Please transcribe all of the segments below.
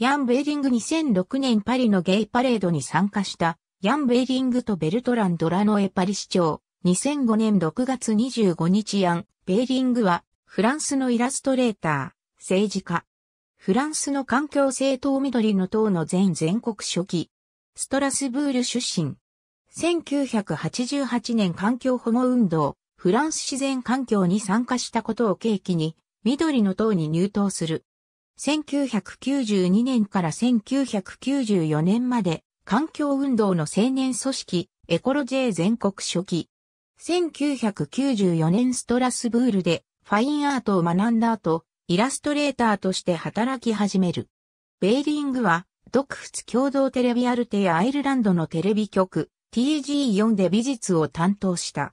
ヤン・ベーリング2006年パリのゲイパレードに参加した、ヤン・ベーリングとベルトラン・ドラノエパリ市長、2005年6月25日ヤン・ベーリングは、フランスのイラストレーター、政治家。フランスの環境政党緑の党の全全国書記。ストラスブール出身。1988年環境保護運動、フランス自然環境に参加したことを契機に、緑の党に入党する。1992年から1994年まで環境運動の青年組織エコロジェ全国初期。1994年ストラスブールでファインアートを学んだ後、イラストレーターとして働き始める。ベイリングは、独仏共同テレビアルテやアイルランドのテレビ局 TG4 で美術を担当した。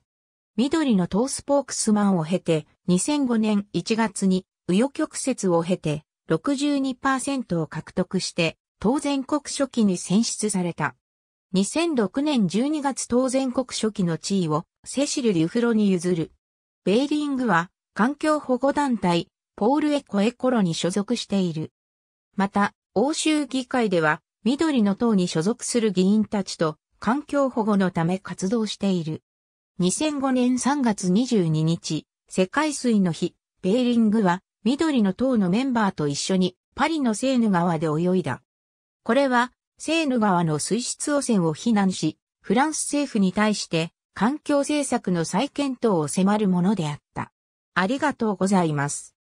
緑のトースポークスマンを経て、2005年1月に、右翼曲折を経て、62%を獲得して、当然国初期に選出された。2006年12月当然国初期の地位をセシル・リュフロに譲る。ベーリングは環境保護団体ポール・エコ・エコロに所属している。また、欧州議会では緑の党に所属する議員たちと環境保護のため活動している。2005年3月22日、世界水の日、ベーリングは緑の党のメンバーと一緒にパリのセーヌ川で泳いだ。これは、セーヌ川の水質汚染を非難し、フランス政府に対して環境政策の再検討を迫るものであった。ありがとうございます。